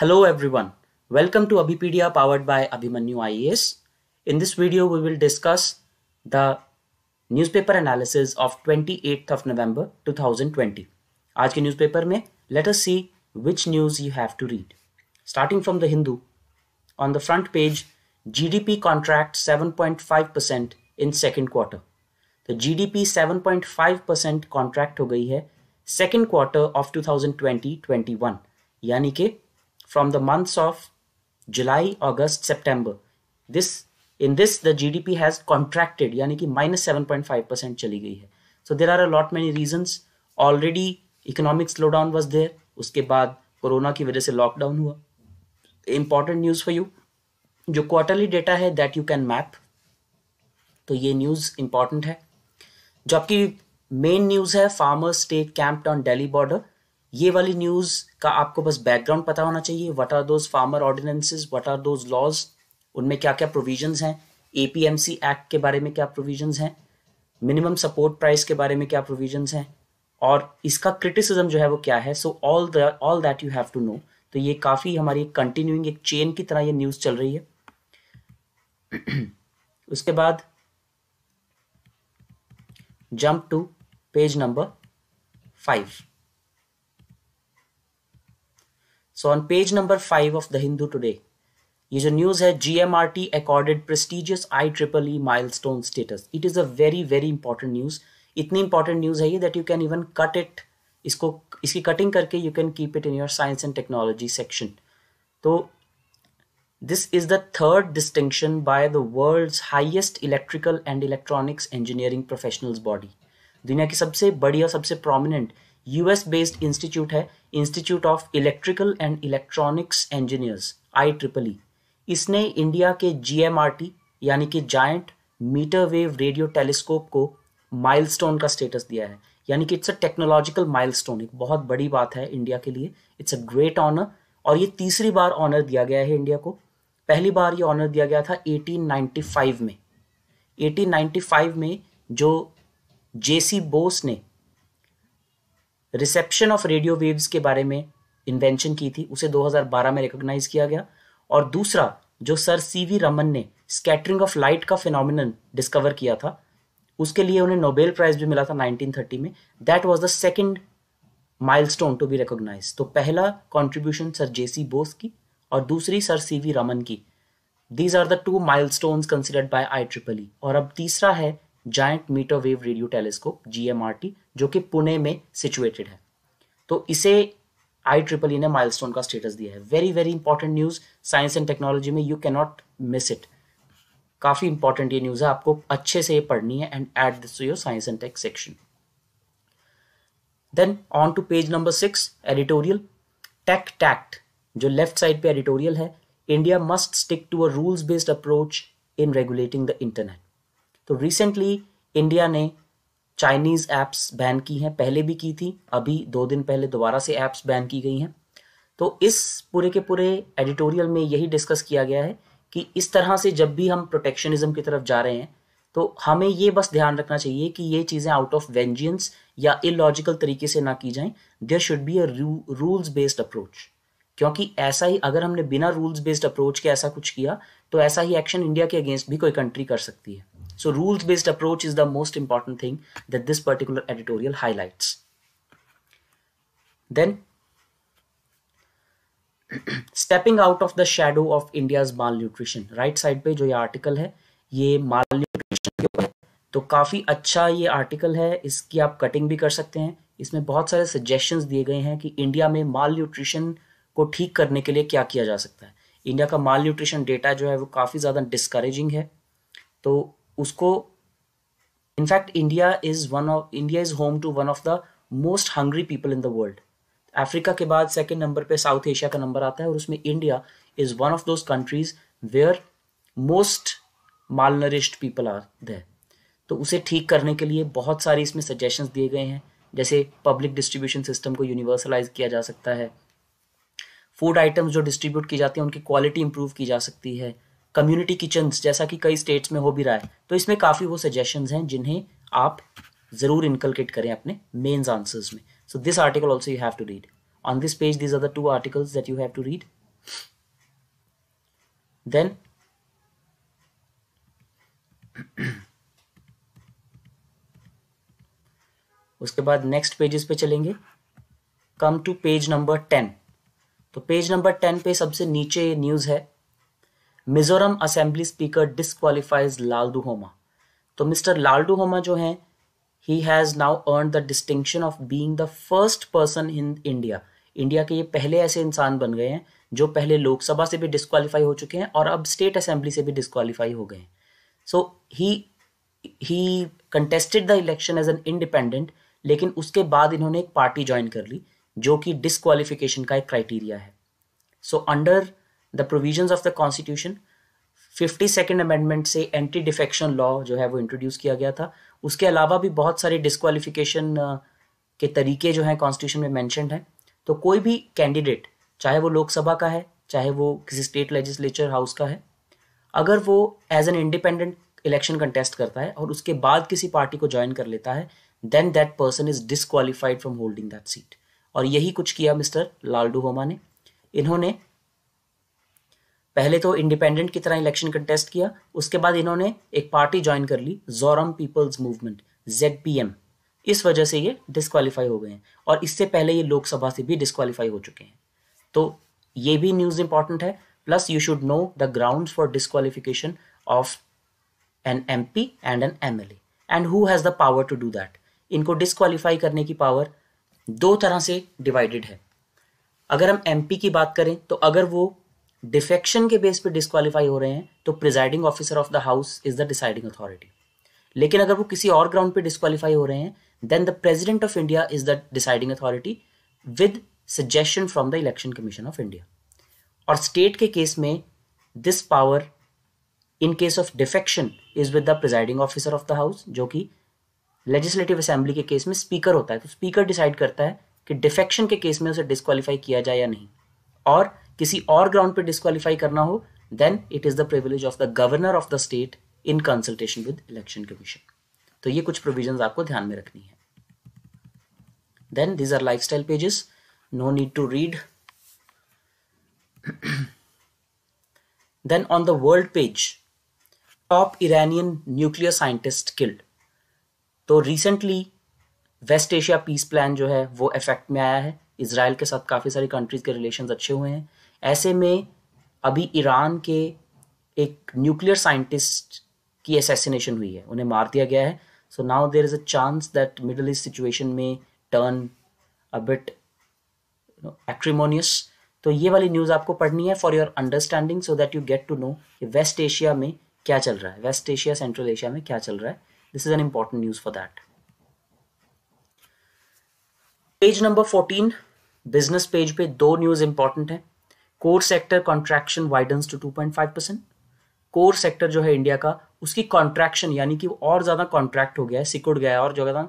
Hello everyone. Welcome to Abipedia powered by Abhimanyu IAS. In this video, we will discuss the newspaper analysis of 28th of November 2020. आज newspaper let us see which news you have to read. Starting from the Hindu, on the front page, GDP contract 7.5% in second quarter. The GDP 7.5% contract हो गई है second quarter of 2020-21 यानी कि from the months of July, August, September. This in this the GDP has contracted यानी कि minus seven point five percent चली गई है so there are a lot many reasons already economic slow down was there उसके बाद corona की वजह से लॉकडाउन हुआ इंपॉर्टेंट न्यूज़ फॉर यू जो क्वार्टरली डेटा है दैट यू कैन मैप तो ये न्यूज़ इंपॉर्टेंट है जो आपकी मेन न्यूज़ है farmers take camp on Delhi border ये वाली न्यूज़ का आपको बस बैकग्राउंड पता होना चाहिए what are those farmer ordinances what are those laws उनमें क्या क्या प्रोविजन हैं एपीएमसी एक्ट के बारे में क्या प्रोविजन हैं मिनिमम सपोर्ट प्राइस के बारे में क्या प्रोविजन हैं और इसका क्रिटिसिज्म जो है वो क्या है so all the all that you have to know तो ये काफ़ी हमारी कंटिन्यूइंग एक चेन की तरह ये न्यूज़ चल रही है उसके बाद jump to page number five So on page number 5 of The Hindu today, a News that GMRT accorded prestigious IEEE milestone status. It is a very very important news. इतनी important news है ये that you can even cut it. इसको इसकी cutting करके you can keep it in your science and technology section. तो this is the third distinction by the world's highest electrical and electronics engineering professionals body. दुनिया की सबसे बड़ी सबसे prominent US based institute है institute of electrical and electronics engineers I triple E इसने India के G यानी कि giant metre wave radio telescope को माइलस्टोन का स्टेटस दिया है यानी कि इट्स अ टेक्नोलॉजिकल माइलस्टोन एक बहुत बड़ी बात है इंडिया के लिए इट्स अ ग्रेट ऑनर और ये तीसरी बार ऑनर दिया गया है इंडिया को पहली बार ये ऑनर दिया गया था 1895 में 1895 में जो जेसी बोस ने रिसेप्शन ऑफ रेडियो वेव्स के बारे में इन्वेंशन की थी उसे 2012 में रिकॉग्नाइज किया गया और दूसरा जो सर सी वी रमन ने स्कैटरिंग ऑफ लाइट का फिनोमिन डिस्कवर किया था उसके लिए उन्हें नोबेल प्राइज भी मिला था 1930 में that was the second milestone to be recognise तो पहला कॉन्ट्रीब्यूशन सर सी बोस की और दूसरी सर सी वी रमन की these are the two milestone considered by I triple E और अब तीसरा है giant metre wave radio telescope GMRT जो कि पुणे में सिचुएटेड है तो इसे आई ट्रिपल ई ने माइलस्टोन का स्टेटस दिया है very very important news science and technology में you can not miss it काफ़ी इंपॉर्टेंट ये न्यूज़ है आपको अच्छे से ये पढ़नी है and add this to your science and tech section then on to page number six editorial tech tact जो लेफ्ट साइड पे एडिटोरियल है India must stick to a rules based approach in regulating the internet तो recently India ने Chinese apps ban की हैं पहले भी की थी अभी दो दिन पहले दोबारा से ऐप्स बैन की गई हैं तो इस पूरे के पूरे एडिटोरियल में यही डिस्कस किया गया है कि इस तरह से जब भी हम प्रोटेक्शनिज्म की तरफ जा रहे हैं तो हमें ये बस ध्यान रखना चाहिए कि ये चीज़ें आउट ऑफ वेंजियंस या इलॉजिकल तरीके से ना की जाएं there should be a rules based approach क्योंकि ऐसा ही अगर हमने बिना रूल्स बेस्ड अप्रोच के ऐसा कुछ किया तो ऐसा ही एक्शन इंडिया के अगेंस्ट भी कोई कंट्री कर सकती है So rules based approach is the most important thing that this particular editorial highlights. Then stepping out of the shadow of India's malnutrition right side पे जो ये आर्टिकल है ये malnutrition के ऊपर है तो काफ़ी अच्छा ये आर्टिकल है इसकी आप कटिंग भी कर सकते हैं इसमें बहुत सारे सजेशंस दिए गए हैं कि इंडिया में माल न्यूट्रिशन को ठीक करने के लिए क्या किया जा सकता है इंडिया का माल न्यूट्रिशन डेटा जो है वो काफ़ी ज़्यादा डिस्करेजिंग है तो उसको in fact India is one of India is home to one of the most hungry people in the world Africa के बाद सेकेंड नंबर पे साउथ एशिया का नंबर आता है और उसमें India is one of those countries where most malnourished people are the तो उसे ठीक करने के लिए बहुत सारे इसमें सजेशंस दिए गए हैं जैसे पब्लिक डिस्ट्रीब्यूशन सिस्टम को यूनिवर्सलाइज किया जा सकता है फूड आइटम्स जो डिस्ट्रीब्यूट की जाती हैं उनकी क्वालिटी इंप्रूव की जा सकती है कम्युनिटी किचन्स जैसा कि कई स्टेट्स में हो भी रहा है तो इसमें काफ़ी वो सजेशंस हैं जिन्हें आप ज़रूर इनकलकेट करें अपने मेन्स आंसर्स में so this article also you have to read on this page these are the two articles that you have to read then उसके बाद नेक्स्ट पेजेस पे चलेंगे come to page number ten तो page number ten पे सबसे नीचे news है Mizoram assembly speaker disqualifies Lalduhoma तो मिस्टर लालडू होमा जो हैं he has now earn the distinction of being the first person in India India के ये पहले ऐसे इंसान बन गए हैं जो पहले लोकसभा से भी डिस्कालीफाई हो चुके हैं और अब स्टेट असेंबली से भी डिस्कालीफाई हो गए हैं so he he contested the election as an independent लेकिन उसके बाद इन्होंने एक पार्टी ज्वाइन कर ली जो कि डिस्कालिफिकेशन का एक क्राइटेरिया है so under the provisions of the constitution fifty second amendment से एंटी डिफेक्शन लॉ जो है वो इंट्रोड्यूस किया गया था उसके अलावा भी बहुत सारे डिस्कालिफिकेशन के तरीके जो हैं कॉन्स्टिट्यूशन में मैंशनड हैं तो कोई भी कैंडिडेट चाहे वो लोकसभा का है चाहे वो किसी स्टेट लेजिस्लेचर हाउस का है अगर वो as an independent election contest करता है और उसके बाद किसी पार्टी को ज्वाइन कर लेता है then that person is disqualified from holding that seat और यही कुछ किया मिस्टर लालडू होमा ने इन्होंने पहले तो इंडिपेंडेंट की तरह इलेक्शन कंटेस्ट किया उसके बाद इन्होंने एक पार्टी ज्वाइन कर ली जोरम पीपल्स मूवमेंट जेड इस वजह से ये डिस्कालीफाई हो गए हैं और इससे पहले ये लोकसभा से भी डिस्कालीफाई हो चुके हैं तो ये भी न्यूज़ इंपॉर्टेंट है plus you should know the ground for disqualification of an M P and an M L and who has the power to do that इनको डिस्कालीफाई करने की पावर दो तरह से डिवाइडेड है अगर हम एम की बात करें तो अगर वो डिफेक्शन के बेस पे डिस्कालीफाई हो रहे हैं तो presiding officer of the house is the deciding authority लेकिन अगर वो किसी और ग्राउंड पे डिस्कालीफाई हो रहे हैं then the president of India is the deciding authority with suggestion from the election commission of India और स्टेट के केस में this power in case of defection is with the presiding officer of the house जो कि legislative assembly के case में speaker होता है तो स्पीकर डिसाइड करता है कि डिफेक्शन के केस में उसे डिस्कालीफाई किया जाए या नहीं और किसी और ग्राउंड पे डिस्कालीफाई करना हो then it is the privilege of the governor of the state in consultation with election commission तो ये कुछ प्रोविजन आपको ध्यान में रखनी है then these are lifestyle pages no need to read then on the world page top Iranian nuclear scientist killed तो recently West Asia peace plan जो है वो इफेक्ट में आया है इसराइल के साथ काफ़ी सारी कंट्रीज के रिलेशन अच्छे हुए हैं ऐसे में अभी ईरान के एक न्यूक्लियर साइंटिस्ट की असेसिनेशन हुई है उन्हें मार दिया गया है so now there is a chance that Middle East situation में टर्न अबिट बिट एक्ट्रीमोनियस तो ये वाली न्यूज़ आपको पढ़नी है for your understanding so that you get to know कि वेस्ट एशिया में क्या चल रहा है वेस्ट एशिया सेंट्रल एशिया में क्या चल रहा है this is an important news for that page number fourteen business page पे दो न्यूज़ इंपॉर्टेंट है core sector contraction widens to two point five percent core sector जो है इंडिया का उसकी कॉन्ट्रैक्शन यानी कि और ज़्यादा कॉन्ट्रैक्ट हो गया है सिकुड़ गया है और ज़्यादा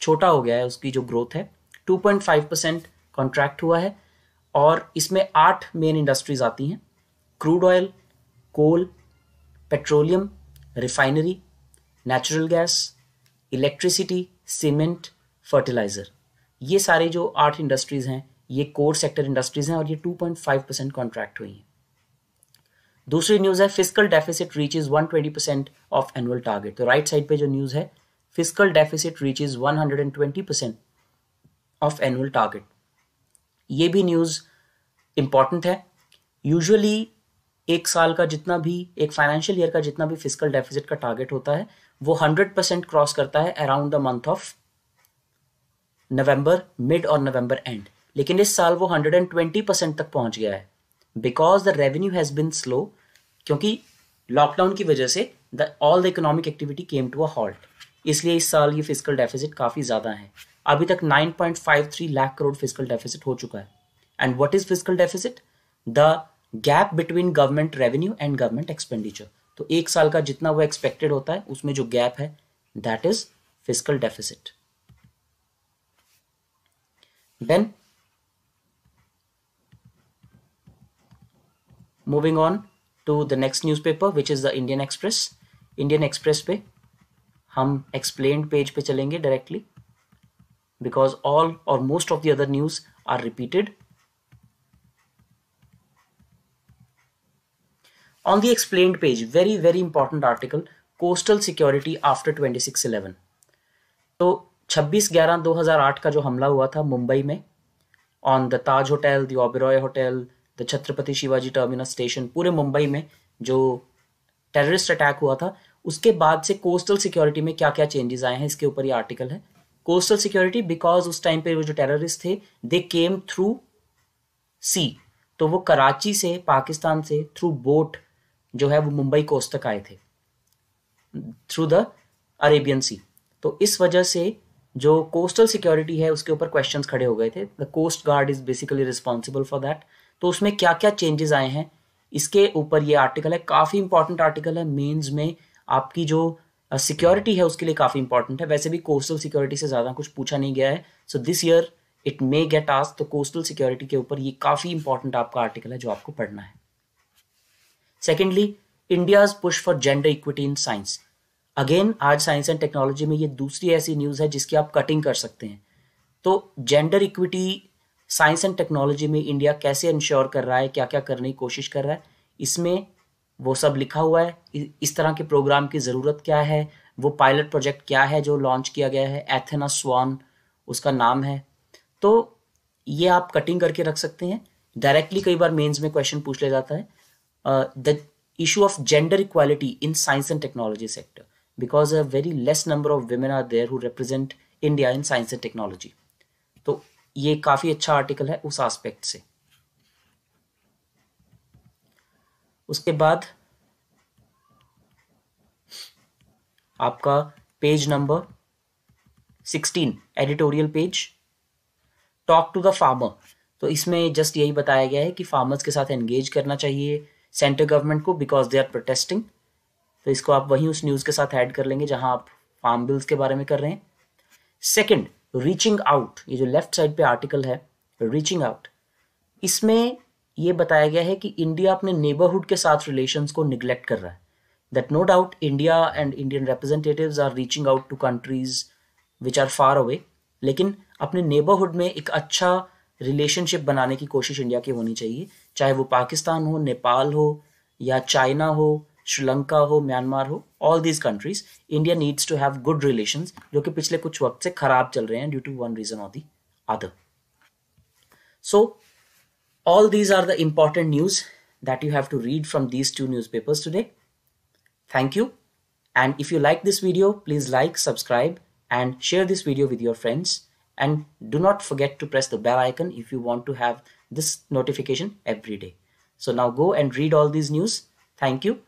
छोटा हो गया है उसकी जो ग्रोथ है two point five percent contract हुआ है और इसमें आठ मेन इंडस्ट्रीज आती हैं crude oil coal petroleum refinery natural gas electricity cement fertiliser ये सारे जो आठ इंडस्ट्रीज़ हैं ये कोर सेक्टर इंडस्ट्रीज हैं और ये 2.5 परसेंट कॉन्ट्रैक्ट हुई हैं दूसरी न्यूज़ है physical deficit reaches 120 percent of annual target तो राइट साइड पे जो न्यूज़ है physical deficit reach is percent of annual target ये भी न्यूज़ इंपॉर्टेंट है यूजली एक साल का जितना भी एक फाइनेंशियल ईयर का जितना भी फिजिकल डेफिसिट का टारगेट होता है वो हंड्रेड परसेंट क्रॉस करता है around the month of November mid और नवंबर एंड लेकिन इस साल वो 120 परसेंट तक पहुंच गया है because the revenue has been slow क्योंकि लॉकडाउन की वजह से the all the economic activity came to a halt इसलिए इस साल ये फिजिकल डेफिसिट काफ़ी ज़्यादा है अभी तक 9.53 लाख करोड़ फिजिकल डेफिसिट हो चुका है and what is physical deficit the gap between government revenue and government expenditure तो एक साल का जितना वो एक्सपेक्टेड होता है उसमें जो गैप है that is physical deficit then moving on to the next news paper which is the Indian Express Indian Express पे हम एक्सप्लेन पेज पे चलेंगे डायरेक्टली बिकॉज ऑल और most of the other news are repeated on the explain page very very important article coastal security after twenty six eleven तो छब्बीस ग्यारह दो हजार आठ का जो हमला हुआ था मुंबई में on the Taj hotel the hotel the Chhatrapati Shivaji terminus station पूरे मुंबई में जो टेररिस्ट अटैक हुआ था उसके बाद से कोस्टल सिक्योरिटी में क्या क्या चेंजेस आए हैं इसके ऊपर ये आर्टिकल है कोस्टल सिक्योरिटी बिकॉज उस टाइम पे वो जो टेररिस्ट थे दे केम थ्रू सी तो वो कराची से पाकिस्तान से थ्रू बोट जो है वो मुंबई कोस्ट तक आए थे थ्रू द अरेबियन सी तो इस वजह से जो कोस्टल सिक्योरिटी है उसके ऊपर क्वेश्चंस खड़े हो गए थे the coast guard is basically responsible for that तो उसमें क्या क्या चेंजेस आए हैं इसके ऊपर ये आर्टिकल है काफ़ी इंपॉर्टेंट आर्टिकल है मेन्स में आपकी जो सिक्योरिटी है उसके लिए काफ़ी इंपॉर्टेंट है वैसे भी कोस्टल सिक्योरिटी से ज़्यादा कुछ पूछा नहीं गया है so this year it may get आस तो कोस्टल सिक्योरिटी के ऊपर ये काफ़ी इंपॉर्टेंट आपका आर्टिकल है जो आपको पढ़ना है secondly India's push for gender equity in science again आज साइंस एंड टेक्नोलॉजी में ये दूसरी ऐसी न्यूज़ है जिसकी आप कटिंग कर सकते हैं तो gender equity science and technology में इंडिया कैसे इंश्योर कर रहा है क्या क्या करने की कोशिश कर रहा है इसमें वो सब लिखा हुआ है इस तरह के प्रोग्राम की ज़रूरत क्या है वो पायलट प्रोजेक्ट क्या है जो लॉन्च किया गया है एथेना स्वान उसका नाम है तो ये आप कटिंग करके रख सकते हैं डायरेक्टली कई बार मेंस में क्वेश्चन पूछ लिया जाता है the issue of gender equality in science and technology sector because a very less number of women are there who represent India in science and technology तो ये काफ़ी अच्छा आर्टिकल है उस आस्पेक्ट से उसके बाद आपका page number sixteen editorial page talk to the farmer तो इसमें जस्ट यही बताया गया है कि फार्मर्स के साथ एंगेज करना चाहिए सेंट्रल गवर्नमेंट को बिकॉज दे आर प्रोटेस्टिंग तो इसको आप वहीं उस न्यूज़ के साथ ऐड कर लेंगे जहां आप फार्म बिल्स के बारे में कर रहे हैं सेकंड रीचिंग आउट ये जो लेफ्ट साइड पे आर्टिकल है रीचिंग आउट इसमें ये बताया गया है कि इंडिया अपने नेबरहुड के साथ रिलेशंस को निगलेक्ट कर रहा है that no doubt India and Indian representatives are reaching out to countries which are far away लेकिन अपने नेबरहुड में एक अच्छा रिलेशनशिप बनाने की कोशिश इंडिया की होनी चाहिए चाहे वो पाकिस्तान हो नेपाल हो या चाइना हो Sri Lanka, who Myanmar, who all these countries, India needs to have good relations, जो कि पिछले कुछ वक्त से खराब चल रहे हैं Due to one reason or the other. So, all these are the important news that you have to read from these two newspapers today. Thank you. And if you like this video, please like, subscribe and share this video with your friends. And do not forget to press the bell icon if you want to have this notification every day. So now go and read all these news. Thank you